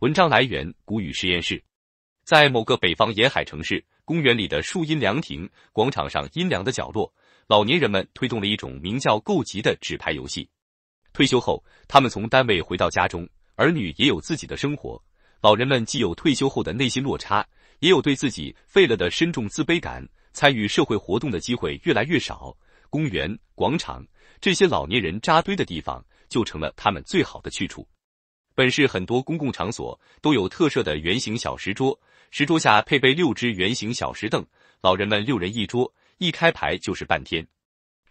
文章来源：谷雨实验室。在某个北方沿海城市，公园里的树荫凉亭、广场上阴凉的角落，老年人们推动了一种名叫“够级”的纸牌游戏。退休后，他们从单位回到家中，儿女也有自己的生活。老人们既有退休后的内心落差，也有对自己废了的深重自卑感，参与社会活动的机会越来越少。公园、广场这些老年人扎堆的地方，就成了他们最好的去处。本市很多公共场所都有特设的圆形小石桌，石桌下配备六只圆形小石凳，老人们六人一桌，一开牌就是半天。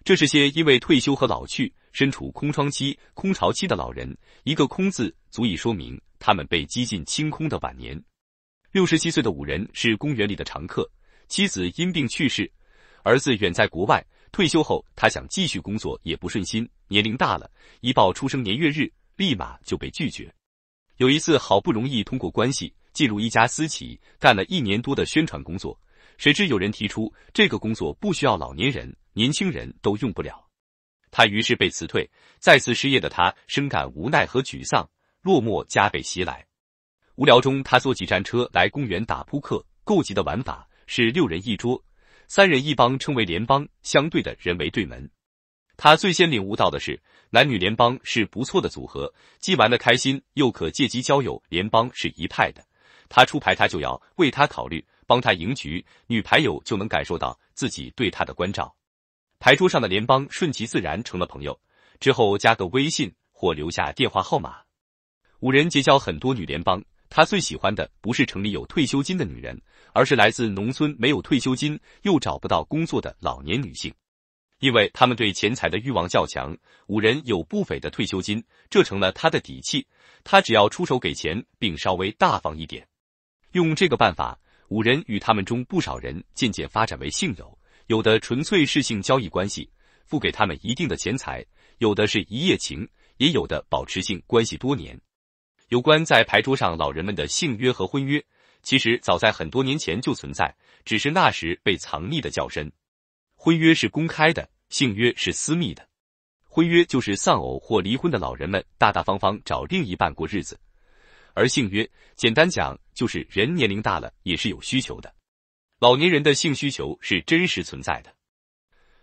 这是些因为退休和老去，身处空窗期、空巢期的老人，一个“空”字足以说明他们被击进清空的晚年。六十七岁的五人是公园里的常客，妻子因病去世，儿子远在国外，退休后他想继续工作也不顺心，年龄大了，一报出生年月日。立马就被拒绝。有一次，好不容易通过关系进入一家私企，干了一年多的宣传工作，谁知有人提出这个工作不需要老年人，年轻人都用不了，他于是被辞退，再次失业的他深感无奈和沮丧，落寞加倍袭来。无聊中，他坐几站车来公园打扑克，够级的玩法是六人一桌，三人一帮称为联邦，相对的人为对门。他最先领悟到的是。男女联邦是不错的组合，既玩得开心，又可借机交友。联邦是一派的，他出牌他就要为他考虑，帮他赢局，女牌友就能感受到自己对他的关照。牌桌上的联邦顺其自然成了朋友，之后加个微信或留下电话号码。五人结交很多女联邦，他最喜欢的不是城里有退休金的女人，而是来自农村没有退休金又找不到工作的老年女性。因为他们对钱财的欲望较强，五人有不菲的退休金，这成了他的底气。他只要出手给钱，并稍微大方一点，用这个办法，五人与他们中不少人渐渐发展为性友，有的纯粹是性交易关系，付给他们一定的钱财；有的是一夜情，也有的保持性关系多年。有关在牌桌上老人们的性约和婚约，其实早在很多年前就存在，只是那时被藏匿的较深。婚约是公开的，性约是私密的。婚约就是丧偶或离婚的老人们大大方方找另一半过日子，而性约，简单讲就是人年龄大了也是有需求的。老年人的性需求是真实存在的。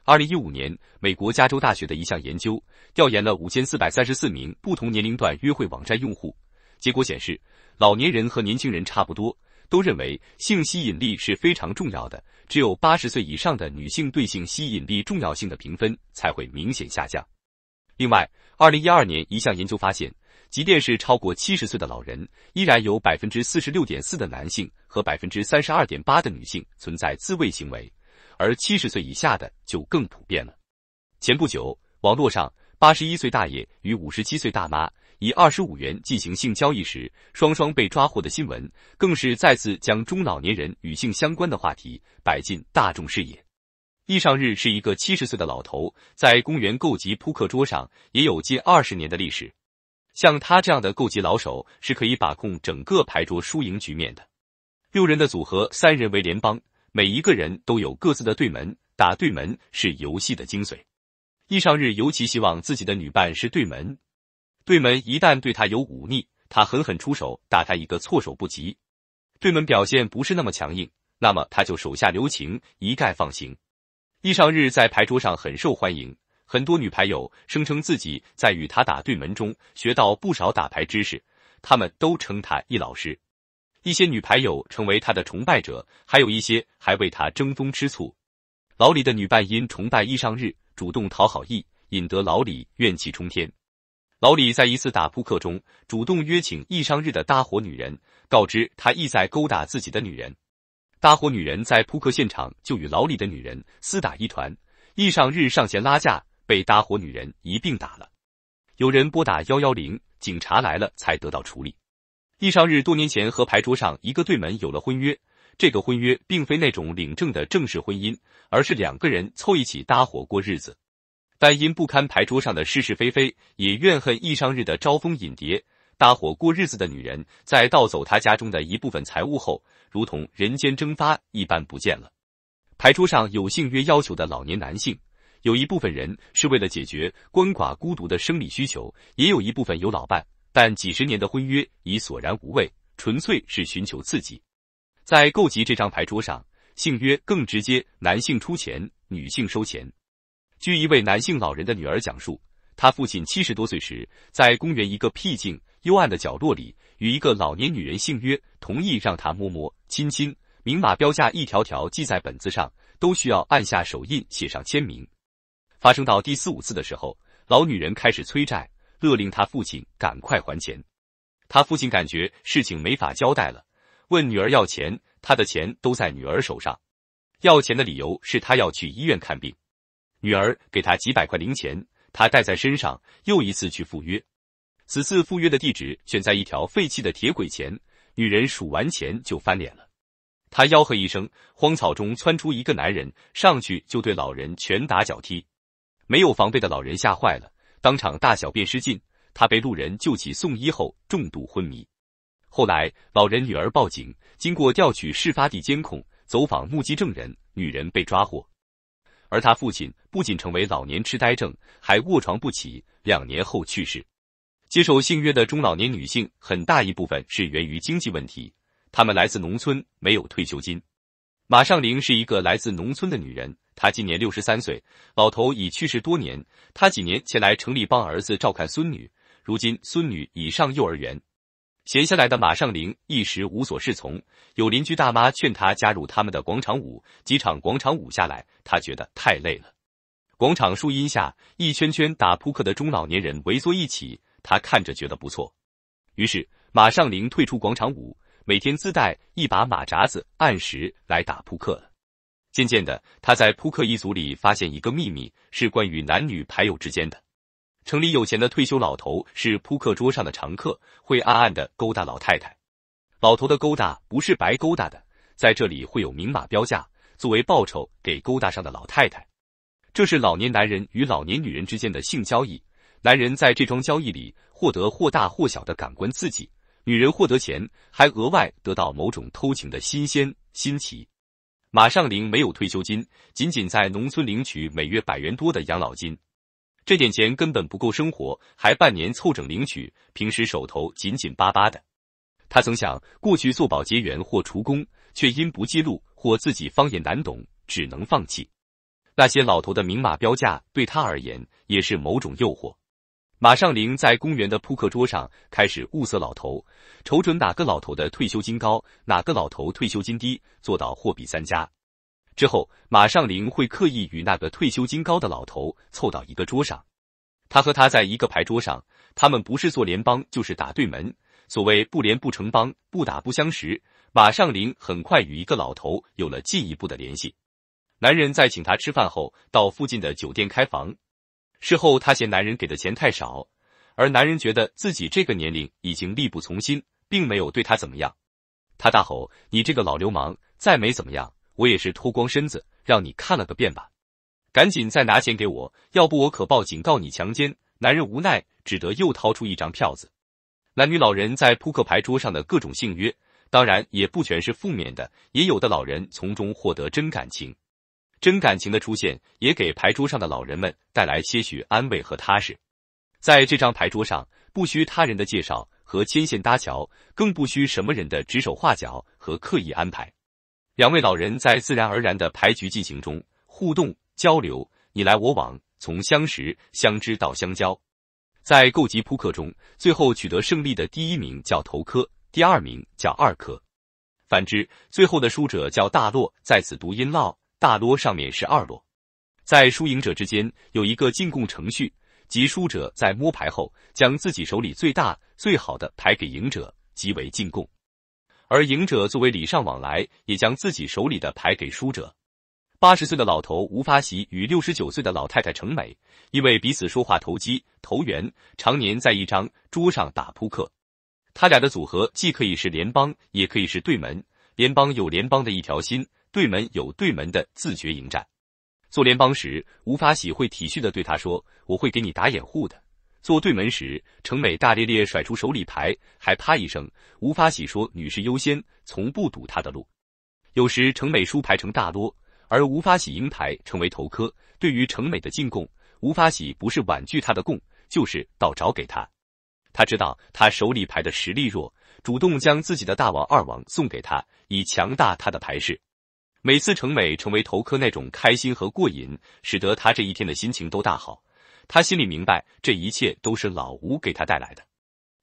二零一五年，美国加州大学的一项研究，调研了五千四百三十四名不同年龄段约会网站用户，结果显示，老年人和年轻人差不多。都认为性吸引力是非常重要的，只有八十岁以上的女性对性吸引力重要性的评分才会明显下降。另外，二零一二年一项研究发现，即便是超过七十岁的老人，依然有百分之四十六点四的男性和百分之三十二点八的女性存在自慰行为，而七十岁以下的就更普遍了。前不久，网络上八十一岁大爷与五十七岁大妈。以二十五元进行性交易时，双双被抓获的新闻，更是再次将中老年人与性相关的话题摆进大众视野。易尚日是一个七十岁的老头，在公园购集扑克桌上也有近二十年的历史。像他这样的购机老手，是可以把控整个牌桌输赢局面的。六人的组合，三人为联邦，每一个人都有各自的对门，打对门是游戏的精髓。易尚日尤其希望自己的女伴是对门。对门一旦对他有忤逆，他狠狠出手打他一个措手不及。对门表现不是那么强硬，那么他就手下留情，一概放行。易尚日在牌桌上很受欢迎，很多女牌友声称自己在与他打对门中学到不少打牌知识，他们都称他易老师。一些女牌友成为他的崇拜者，还有一些还为他争风吃醋。老李的女伴因崇拜易尚日，主动讨好易，引得老李怨气冲天。老李在一次打扑克中，主动约请易尚日的搭伙女人，告知他意在勾搭自己的女人。搭伙女人在扑克现场就与老李的女人厮打一团，易尚日上前拉架，被搭伙女人一并打了。有人拨打幺幺零，警察来了才得到处理。易尚日多年前和牌桌上一个对门有了婚约，这个婚约并非那种领证的正式婚姻，而是两个人凑一起搭伙过日子。但因不堪牌桌上的是是非非，也怨恨易上日的招蜂引蝶，搭伙过日子的女人，在盗走他家中的一部分财物后，如同人间蒸发一般不见了。牌桌上有性约要求的老年男性，有一部分人是为了解决鳏寡孤独的生理需求，也有一部分有老伴，但几十年的婚约已索然无味，纯粹是寻求刺激。在购集这张牌桌上，性约更直接，男性出钱，女性收钱。据一位男性老人的女儿讲述，他父亲七十多岁时，在公园一个僻静幽暗的角落里，与一个老年女人性约，同意让她摸摸、亲亲，明码标价一条条记在本子上，都需要按下手印、写上签名。发生到第四五次的时候，老女人开始催债，勒令他父亲赶快还钱。他父亲感觉事情没法交代了，问女儿要钱，他的钱都在女儿手上。要钱的理由是他要去医院看病。女儿给他几百块零钱，他带在身上，又一次去赴约。此次赴约的地址选在一条废弃的铁轨前，女人数完钱就翻脸了。她吆喝一声，荒草中窜出一个男人，上去就对老人拳打脚踢。没有防备的老人吓坏了，当场大小便失禁。他被路人救起送医后，重度昏迷。后来老人女儿报警，经过调取事发地监控、走访目击证人，女人被抓获。而他父亲不仅成为老年痴呆症，还卧床不起，两年后去世。接受性约的中老年女性很大一部分是源于经济问题，她们来自农村，没有退休金。马尚玲是一个来自农村的女人，她今年六十三岁，老头已去世多年。她几年前来城里帮儿子照看孙女，如今孙女已上幼儿园。闲下来的马尚林一时无所适从，有邻居大妈劝他加入他们的广场舞，几场广场舞下来，他觉得太累了。广场树荫下，一圈圈打扑克的中老年人围坐一起，他看着觉得不错，于是马尚林退出广场舞，每天自带一把马扎子，按时来打扑克了。渐渐的，他在扑克一族里发现一个秘密，是关于男女牌友之间的。城里有钱的退休老头是扑克桌上的常客，会暗暗的勾搭老太太。老头的勾搭不是白勾搭的，在这里会有明码标价，作为报酬给勾搭上的老太太。这是老年男人与老年女人之间的性交易，男人在这桩交易里获得或大或小的感官刺激，女人获得钱，还额外得到某种偷情的新鲜新奇。马尚领没有退休金，仅仅在农村领取每月百元多的养老金。这点钱根本不够生活，还半年凑整领取。平时手头紧紧巴巴的，他曾想过去做保洁员或厨工，却因不记录或自己方言难懂，只能放弃。那些老头的明码标价对他而言也是某种诱惑。马尚林在公园的扑克桌上开始物色老头，瞅准哪个老头的退休金高，哪个老头退休金低，做到货比三家。之后，马尚林会刻意与那个退休金高的老头凑到一个桌上。他和他在一个牌桌上，他们不是做联邦就是打对门。所谓不连不成帮，不打不相识。马尚林很快与一个老头有了进一步的联系。男人在请他吃饭后，到附近的酒店开房。事后，他嫌男人给的钱太少，而男人觉得自己这个年龄已经力不从心，并没有对他怎么样。他大吼：“你这个老流氓，再没怎么样！”我也是脱光身子，让你看了个遍吧。赶紧再拿钱给我，要不我可报警告你强奸！男人无奈，只得又掏出一张票子。男女老人在扑克牌桌上的各种性约，当然也不全是负面的，也有的老人从中获得真感情。真感情的出现，也给牌桌上的老人们带来些许安慰和踏实。在这张牌桌上，不需他人的介绍和牵线搭桥，更不需什么人的指手画脚和刻意安排。两位老人在自然而然的牌局进行中互动交流，你来我往，从相识相知到相交。在够级扑克中，最后取得胜利的第一名叫头科，第二名叫二科。反之，最后的输者叫大落，在此读音“落”。大落上面是二落。在输赢者之间有一个进贡程序，即输者在摸牌后，将自己手里最大、最好的牌给赢者，即为进贡。而赢者作为礼尚往来，也将自己手里的牌给输者。八十岁的老头吴发喜与六十九岁的老太太程美，因为彼此说话投机投缘，常年在一张桌上打扑克。他俩的组合既可以是联邦，也可以是对门。联邦有联邦的一条心，对门有对门的自觉迎战。做联邦时，吴发喜会体恤的对他说：“我会给你打掩护的。”坐对门时，程美大咧咧甩出手里牌，还啪一声。吴发喜说：“女士优先，从不堵他的路。”有时程美输牌成大摞，而吴发喜赢牌成为头科。对于程美的进贡，吴发喜不是婉拒他的贡，就是倒找给他。他知道他手里牌的实力弱，主动将自己的大王、二王送给他，以强大他的牌势。每次程美成为头科，那种开心和过瘾，使得他这一天的心情都大好。他心里明白，这一切都是老吴给他带来的。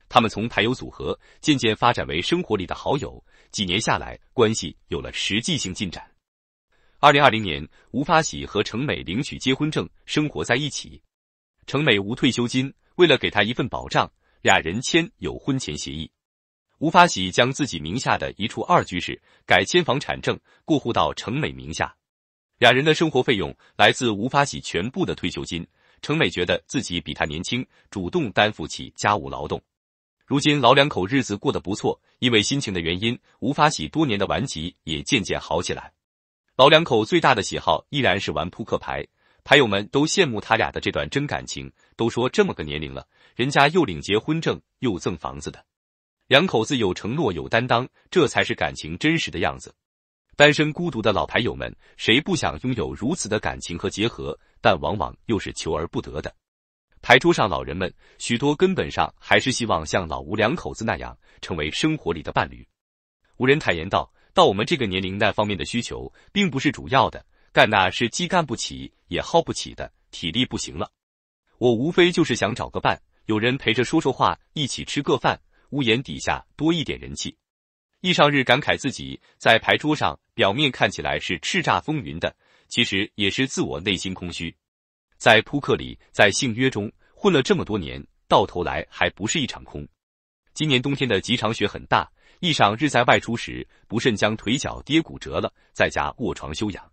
他们从牌友组合渐渐发展为生活里的好友，几年下来，关系有了实际性进展。二零二零年，吴发喜和程美领取结婚证，生活在一起。程美无退休金，为了给他一份保障，俩人签有婚前协议。吴发喜将自己名下的一处二居室改签房产证，过户到程美名下。俩人的生活费用来自吴发喜全部的退休金。程美觉得自己比他年轻，主动担负起家务劳动。如今老两口日子过得不错，因为心情的原因，吴发喜多年的顽疾也渐渐好起来。老两口最大的喜好依然是玩扑克牌，牌友们都羡慕他俩的这段真感情，都说这么个年龄了，人家又领结婚证，又赠房子的，两口子有承诺，有担当，这才是感情真实的样子。单身孤独的老牌友们，谁不想拥有如此的感情和结合？但往往又是求而不得的。牌桌上老人们许多根本上还是希望像老吴两口子那样，成为生活里的伴侣。吴人坦言道：“到我们这个年龄，那方面的需求并不是主要的，干那是既干不起也耗不起的，体力不行了。我无非就是想找个伴，有人陪着说说话，一起吃个饭，屋檐底下多一点人气。”易尚日感慨自己在牌桌上。表面看起来是叱咤风云的，其实也是自我内心空虚。在扑克里，在性约中混了这么多年，到头来还不是一场空。今年冬天的几场雪很大，易场日在外出时不慎将腿脚跌骨折了，在家卧床休养。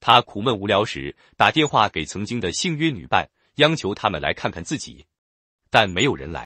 他苦闷无聊时，打电话给曾经的性约女伴，央求他们来看看自己，但没有人来。